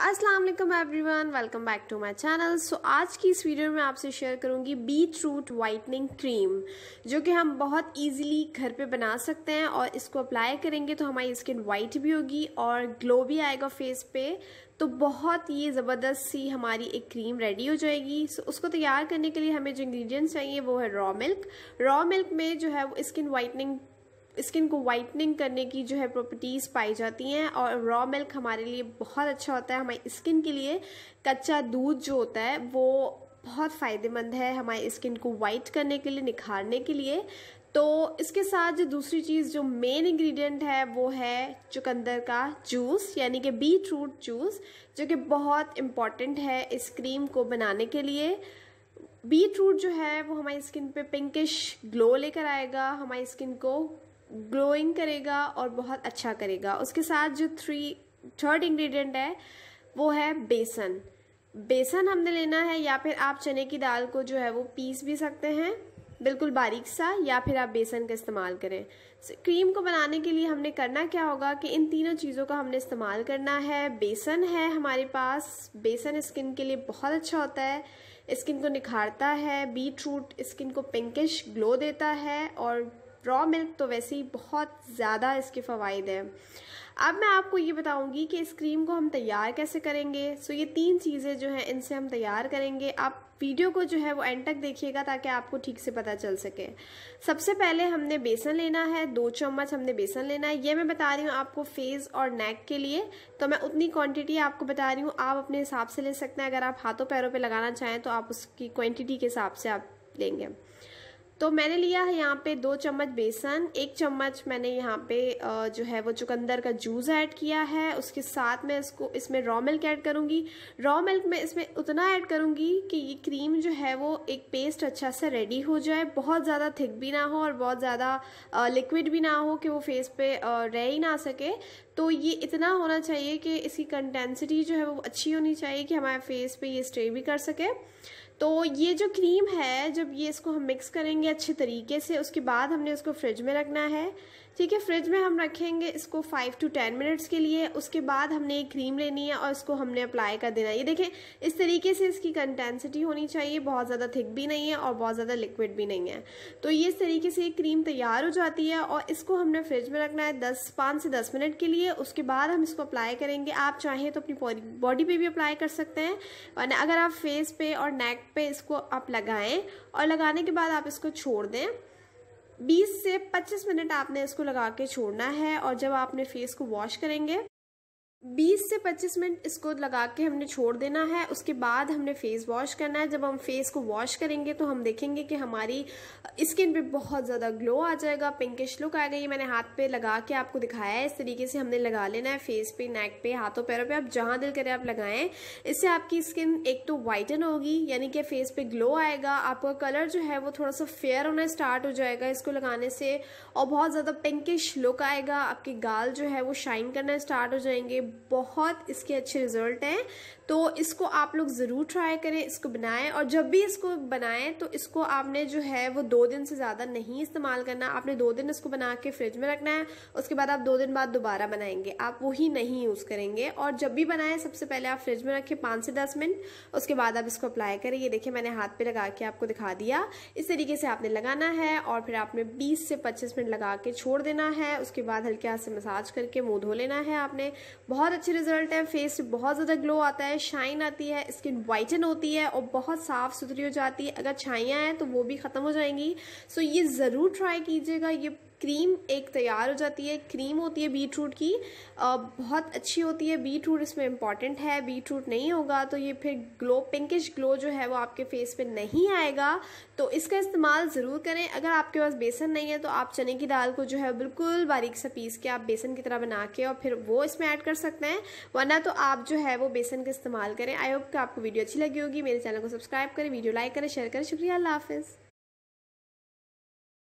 असलम वन welcome back to my channel so आज की इस वीडियो में आपसे शेयर करूंगी बीट रूट वाइटनिंग क्रीम जो कि हम बहुत ईजिली घर पे बना सकते हैं और इसको अप्लाई करेंगे तो हमारी स्किन वाइट भी होगी और ग्लो भी आएगा फेस पे तो बहुत ये ज़बरदस्त सी हमारी एक क्रीम रेडी हो जाएगी सो उसको तैयार करने के लिए हमें जो इंग्रेडिएंट्स चाहिए वो है रॉ मिल्क रॉ मिल्क में जो है वो स्किन वाइटनिंग स्किन को वाइटनिंग करने की जो है प्रॉपर्टीज़ पाई जाती हैं और रॉ मिल्क हमारे लिए बहुत अच्छा होता है हमारी स्किन के लिए कच्चा दूध जो होता है वो बहुत फ़ायदेमंद है हमारी स्किन को वाइट करने के लिए निखारने के लिए तो इसके साथ जो दूसरी चीज़ जो मेन इंग्रेडिएंट है वो है चुकंदर का जूस यानी कि बीट रूट जूस जो कि बहुत इम्पॉर्टेंट है इस क्रीम को बनाने के लिए बीट रूट जो है वो हमारी स्किन पे पिंकिश ग्लो लेकर आएगा हमारी स्किन को ग्लोइंग करेगा और बहुत अच्छा करेगा उसके साथ जो थ्री थर्ड इंग्रेडिएंट है वो है बेसन बेसन हमने लेना है या फिर आप चने की दाल को जो है वो पीस भी सकते हैं बिल्कुल बारीक सा या फिर आप बेसन का इस्तेमाल करें क्रीम को बनाने के लिए हमने करना क्या होगा कि इन तीनों चीज़ों का हमने इस्तेमाल करना है बेसन है हमारे पास बेसन स्किन के लिए बहुत अच्छा होता है स्किन को निखारता है बीट रूट स्किन को पिंकिश ग्लो देता है और रॉ मिल्क तो वैसे ही बहुत ज़्यादा इसके फ़वाद हैं अब मैं आपको ये बताऊंगी कि इस क्रीम को हम तैयार कैसे करेंगे सो ये तीन चीज़ें जो हैं इनसे हम तैयार करेंगे आप वीडियो को जो है वो एंड तक देखिएगा ताकि आपको ठीक से पता चल सके सबसे पहले हमने बेसन लेना है दो चम्मच हमने बेसन लेना है ये मैं बता रही हूँ आपको फेस और नेक के लिए तो मैं उतनी क्वांटिटी आपको बता रही हूँ आप अपने हिसाब से ले सकते हैं अगर आप हाथों पैरों पे लगाना चाहें तो आप उसकी क्वांटिटी के हिसाब से आप लेंगे तो मैंने लिया है यहाँ पे दो चम्मच बेसन एक चम्मच मैंने यहाँ पे जो है वो चुकंदर का जूस ऐड किया है उसके साथ मैं इसको इसमें रॉ मिल्क ऐड करूँगी रॉ मिल्क में इसमें उतना ऐड करूँगी कि ये क्रीम जो है वो एक पेस्ट अच्छा सा रेडी हो जाए बहुत ज़्यादा थिक भी ना हो और बहुत ज़्यादा लिक्विड भी ना हो कि वो फेस पे रह ही ना सके तो ये इतना होना चाहिए कि इसकी कंटेंसिटी जो है वो अच्छी होनी चाहिए कि हमारे फेस पे ये स्टे भी कर सके तो ये जो क्रीम है जब ये इसको हम मिक्स करेंगे अच्छे तरीके से उसके बाद हमने उसको फ्रिज में रखना है ठीक है फ्रिज में हम रखेंगे इसको फाइव टू टेन मिनट्स के लिए उसके बाद हमने एक क्रीम लेनी है और इसको हमने अप्लाई कर देना है ये देखें इस तरीके से इसकी कंटेंसिटी होनी चाहिए बहुत ज़्यादा थिक भी नहीं है और बहुत ज़्यादा लिक्विड भी नहीं है तो ये इस तरीके से ये क्रीम तैयार हो जाती है और इसको हमने फ्रिज में रखना है दस पाँच से दस मिनट के लिए उसके बाद हम इसको अप्लाई करेंगे आप चाहें तो अपनी बॉडी पर भी अप्लाई कर सकते हैं और अगर आप फेस पे और नेक पर इसको आप लगाएं और लगाने के बाद आप इसको छोड़ दें 20 से 25 मिनट आपने इसको लगा के छोड़ना है और जब आपने फेस को वॉश करेंगे 20 से 25 मिनट इसको लगा के हमने छोड़ देना है उसके बाद हमने फेस वॉश करना है जब हम फेस को वॉश करेंगे तो हम देखेंगे कि हमारी स्किन पे बहुत ज़्यादा ग्लो आ जाएगा पिंकिश लुक आ गई मैंने हाथ पे लगा के आपको दिखाया है इस तरीके से हमने लगा लेना है फेस पे नेक पे हाथों पैरों पे आप जहाँ दिल करें आप लगाएं इससे आपकी स्किन एक तो वाइटन होगी यानी कि फेस पर ग्लो आएगा आपका कलर जो है वो थोड़ा सा फेयर होना स्टार्ट हो जाएगा इसको लगाने से और बहुत ज़्यादा पिंकिश लुक आएगा आपके गाल जो है वो शाइन करना स्टार्ट हो जाएंगे बहुत इसके अच्छे रिजल्ट हैं तो इसको आप लोग ज़रूर ट्राई करें इसको बनाएं और जब भी इसको बनाएं तो इसको आपने जो है वो दो दिन से ज़्यादा नहीं इस्तेमाल करना आपने दो दिन इसको बना के फ्रिज में रखना है उसके बाद आप दो दिन बाद दोबारा बनाएंगे आप वही नहीं यूज़ करेंगे और जब भी बनाएं सबसे पहले आप फ्रिज में रखें पाँच से दस मिनट उसके बाद आप इसको अप्लाई करें ये देखिए मैंने हाथ पे लगा के आपको दिखा दिया इस तरीके से आपने लगाना है और फिर आपने बीस से पच्चीस मिनट लगा के छोड़ देना है उसके बाद हल्के हाथ से मसाज करके मुँह धो लेना है आपने बहुत बहुत अच्छे रिजल्ट हैं फेस पे बहुत ज़्यादा ग्लो आता है शाइन आती है स्किन वाइटन होती है और बहुत साफ़ सुथरी हो जाती है अगर छाइयाँ हैं तो वो भी ख़त्म हो जाएंगी सो ये ज़रूर ट्राई कीजिएगा ये क्रीम एक तैयार हो जाती है क्रीम होती है बीट रूट की बहुत अच्छी होती है बीट रूट इसमें इम्पॉर्टेंट है बीट रूट नहीं होगा तो ये फिर ग्लो पिंकिश ग्लो जो है वो आपके फेस पे नहीं आएगा तो इसका इस्तेमाल ज़रूर करें अगर आपके पास बेसन नहीं है तो आप चने की दाल को जो है बिल्कुल बारीक से पीस के आप बेसन की तरह बना के और फिर वो इसमें ऐड कर सकते हैं वरना तो आप जो है वो बेसन का इस्तेमाल करें आई होप कि आपको वीडियो अच्छी लगी होगी मेरे चैनल को सब्सक्राइब करें वीडियो लाइक करें शेयर करें शुक्रिया अल्लाह हाफिज़